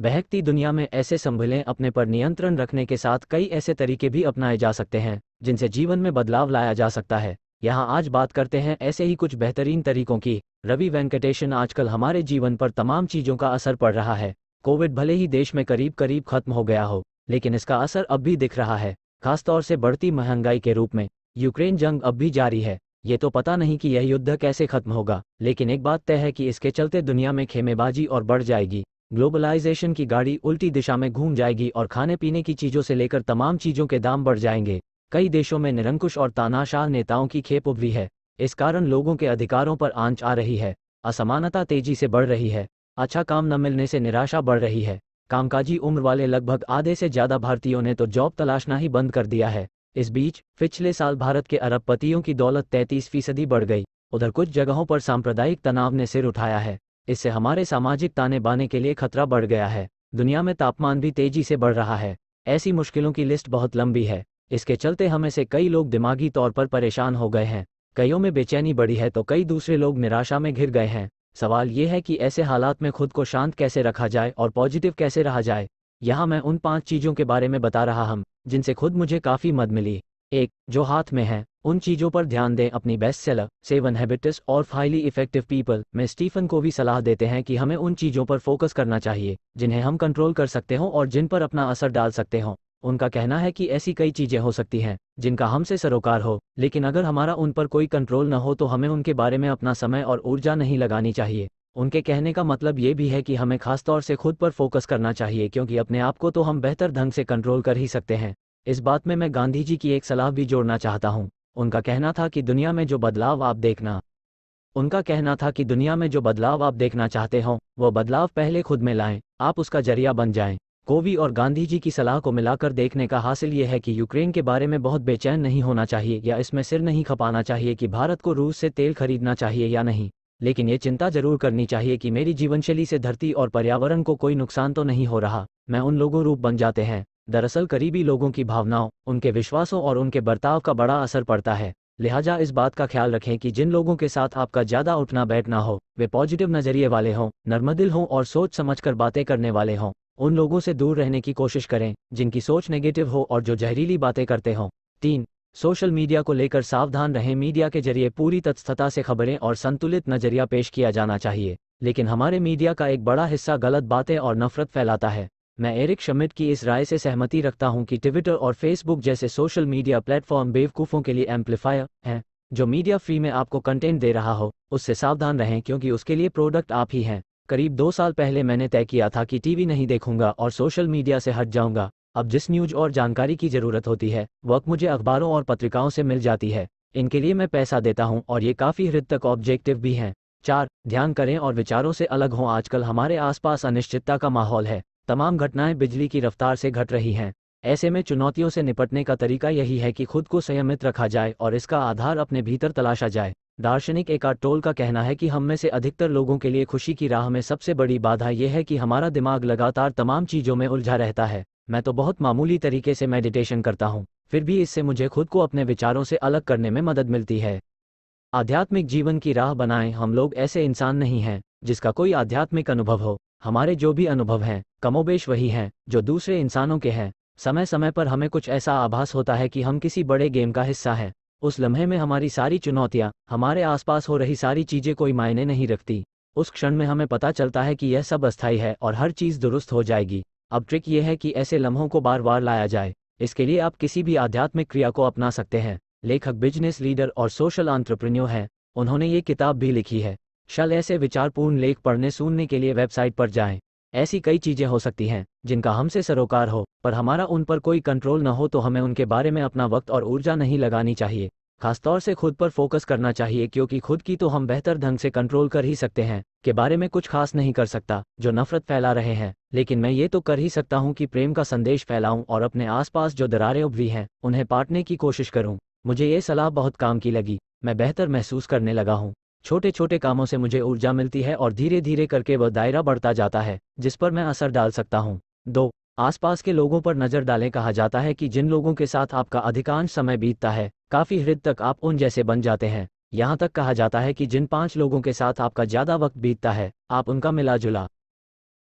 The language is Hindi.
बहकती दुनिया में ऐसे संभलें अपने पर नियंत्रण रखने के साथ कई ऐसे तरीके भी अपनाए जा सकते हैं जिनसे जीवन में बदलाव लाया जा सकता है यहाँ आज बात करते हैं ऐसे ही कुछ बेहतरीन तरीकों की रवि वेंकटेशन आजकल हमारे जीवन पर तमाम चीजों का असर पड़ रहा है कोविड भले ही देश में करीब करीब खत्म हो गया हो लेकिन इसका असर अब भी दिख रहा है खासतौर से बढ़ती महंगाई के रूप में यूक्रेन जंग अब भी जारी है ये तो पता नहीं कि यह युद्ध कैसे खत्म होगा लेकिन एक बात तय है कि इसके चलते दुनिया में खेमेबाजी और बढ़ जाएगी ग्लोबलाइजेशन की गाड़ी उल्टी दिशा में घूम जाएगी और खाने पीने की चीजों से लेकर तमाम चीजों के दाम बढ़ जाएंगे कई देशों में निरंकुश और तानाशाह नेताओं की खेप उभरी है इस कारण लोगों के अधिकारों पर आंच आ रही है असमानता तेजी से बढ़ रही है अच्छा काम न मिलने से निराशा बढ़ रही है कामकाजी उम्र वाले लगभग आधे से ज्यादा भारतीयों ने तो जॉब तलाशना ही बंद कर दिया है इस बीच पिछले साल भारत के अरबपतियों की दौलत तैंतीस फीसदी बढ़ गई उधर कुछ जगहों पर सांप्रदायिक तनाव ने सिर उठाया है इससे हमारे सामाजिक ताने बाने के लिए खतरा बढ़ गया है दुनिया में तापमान भी तेजी से बढ़ रहा है ऐसी मुश्किलों की लिस्ट बहुत लंबी है इसके चलते हमें से कई लोग दिमागी तौर पर परेशान हो गए हैं कईयों में बेचैनी बढ़ी है तो कई दूसरे लोग निराशा में घिर गए हैं सवाल ये है कि ऐसे हालात में खुद को शांत कैसे रखा जाए और पॉजिटिव कैसे रहा जाए यहाँ मैं उन पांच चीज़ों के बारे में बता रहा हूँ जिनसे खुद मुझे काफ़ी मद मिली एक जो हाथ में है उन चीज़ों पर ध्यान दें अपनी बेस्ट सेलर सेवन हैबिटिस और हाईली इफेक्टिव पीपल में स्टीफन को भी सलाह देते हैं कि हमें उन चीज़ों पर फोकस करना चाहिए जिन्हें हम कंट्रोल कर सकते हों और जिन पर अपना असर डाल सकते हों उनका कहना है कि ऐसी कई चीज़ें हो सकती हैं जिनका हमसे सरोकार हो लेकिन अगर हमारा उन पर कोई कंट्रोल न हो तो हमें उनके बारे में अपना समय और ऊर्जा नहीं लगानी चाहिए उनके कहने का मतलब ये भी है कि हमें खासतौर से खुद पर फोकस करना चाहिए क्योंकि अपने आप को तो हम बेहतर ढंग से कंट्रोल कर ही सकते हैं इस बात में मैं गांधी जी की एक सलाह भी जोड़ना चाहता हूं उनका कहना था कि दुनिया में जो बदलाव आप देखना उनका कहना था कि दुनिया में जो बदलाव आप देखना चाहते हो वो बदलाव पहले खुद में लाएं आप उसका जरिया बन जाएं कोवी और गांधी जी की सलाह को मिलाकर देखने का हासिल यह है कि यूक्रेन के बारे में बहुत बेचैन नहीं होना चाहिए या इसमें सिर नहीं खपाना चाहिए कि भारत को रूस से तेल खरीदना चाहिए या नहीं लेकिन ये चिंता जरूर करनी चाहिए कि मेरी जीवनशैली से धरती और पर्यावरण को कोई नुकसान तो नहीं हो रहा मैं उन लोगों रूप बन जाते हैं दरअसल करीबी लोगों की भावनाओं उनके विश्वासों और उनके बर्ताव का बड़ा असर पड़ता है लिहाजा इस बात का ख्याल रखें कि जिन लोगों के साथ आपका ज़्यादा उठना बैठना हो वे पॉजिटिव नज़रिए वाले हों नर्मदिल हों और सोच समझकर बातें करने वाले हों उन लोगों से दूर रहने की कोशिश करें जिनकी सोच नेगेटिव हो और जो जहरीली बातें करते हों तीन सोशल मीडिया को लेकर सावधान रहें मीडिया के जरिए पूरी तत्स्थता से खबरें और संतुलित नज़रिया पेश किया जाना चाहिए लेकिन हमारे मीडिया का एक बड़ा हिस्सा गलत बातें और नफरत फैलाता है मैं एरिक शमिट की इस राय से सहमति रखता हूं कि ट्विटर और फेसबुक जैसे सोशल मीडिया प्लेटफॉर्म बेवकूफ़ों के लिए एम्पलीफायर हैं जो मीडिया फ्री में आपको कंटेंट दे रहा हो उससे सावधान रहें क्योंकि उसके लिए प्रोडक्ट आप ही हैं करीब दो साल पहले मैंने तय किया था कि टीवी नहीं देखूंगा और सोशल मीडिया से हट जाऊंगा अब जिस न्यूज और जानकारी की जरूरत होती है वक्त मुझे अखबारों और पत्रिकाओं से मिल जाती है इनके लिए मैं पैसा देता हूँ और ये काफ़ी हृद तक ऑब्जेक्टिव भी हैं चार ध्यान करें और विचारों से अलग हों आजकल हमारे आसपास अनिश्चितता का माहौल है तमाम घटनाएं बिजली की रफ्तार से घट रही हैं ऐसे में चुनौतियों से निपटने का तरीका यही है कि खुद को संयमित रखा जाए और इसका आधार अपने भीतर तलाशा जाए दार्शनिक एक टोल का कहना है कि हम में से अधिकतर लोगों के लिए खुशी की राह में सबसे बड़ी बाधा यह है कि हमारा दिमाग लगातार तमाम चीज़ों में उलझा रहता है मैं तो बहुत मामूली तरीके से मेडिटेशन करता हूँ फिर भी इससे मुझे खुद को अपने विचारों से अलग करने में मदद मिलती है आध्यात्मिक जीवन की राह बनाएं हम लोग ऐसे इंसान नहीं हैं जिसका कोई आध्यात्मिक अनुभव हो हमारे जो भी अनुभव हैं कमोबेश वही हैं जो दूसरे इंसानों के हैं समय समय पर हमें कुछ ऐसा आभास होता है कि हम किसी बड़े गेम का हिस्सा हैं उस लम्हे में हमारी सारी चुनौतियाँ हमारे आसपास हो रही सारी चीज़ें कोई मायने नहीं रखती उस क्षण में हमें पता चलता है कि यह सब अस्थायी है और हर चीज़ दुरुस्त हो जाएगी अब ट्रिक यह है कि ऐसे लम्हों को बार बार लाया जाए इसके लिए आप किसी भी आध्यात्मिक क्रिया को अपना सकते हैं लेखक बिजनेस लीडर और सोशल आंट्रप्रन्यो हैं उन्होंने ये किताब भी लिखी है शल ऐसे विचारपूर्ण लेख पढ़ने सुनने के लिए वेबसाइट पर जाएं ऐसी कई चीजें हो सकती हैं जिनका हमसे सरोकार हो पर हमारा उन पर कोई कंट्रोल न हो तो हमें उनके बारे में अपना वक्त और ऊर्जा नहीं लगानी चाहिए खासतौर से खुद पर फोकस करना चाहिए क्योंकि खुद की तो हम बेहतर ढंग से कंट्रोल कर ही सकते हैं के बारे में कुछ खास नहीं कर सकता जो नफरत फैला रहे हैं लेकिन मैं ये तो कर ही सकता हूँ कि प्रेम का संदेश फैलाऊं और अपने आसपास जो दरारें उभरी हैं उन्हें पाटने की कोशिश करूँ मुझे ये सलाह बहुत काम की लगी मैं बेहतर महसूस करने लगा हूँ छोटे छोटे कामों से मुझे ऊर्जा मिलती है और धीरे धीरे करके वह दायरा बढ़ता जाता है जिस पर मैं असर डाल सकता हूँ दो आसपास के लोगों पर नजर डालें कहा जाता है कि जिन लोगों के साथ आपका अधिकांश समय बीतता है काफी हृदय तक आप उन जैसे बन जाते हैं यहाँ तक कहा जाता है कि जिन पांच लोगों के साथ आपका ज्यादा वक्त बीतता है आप उनका मिला जुला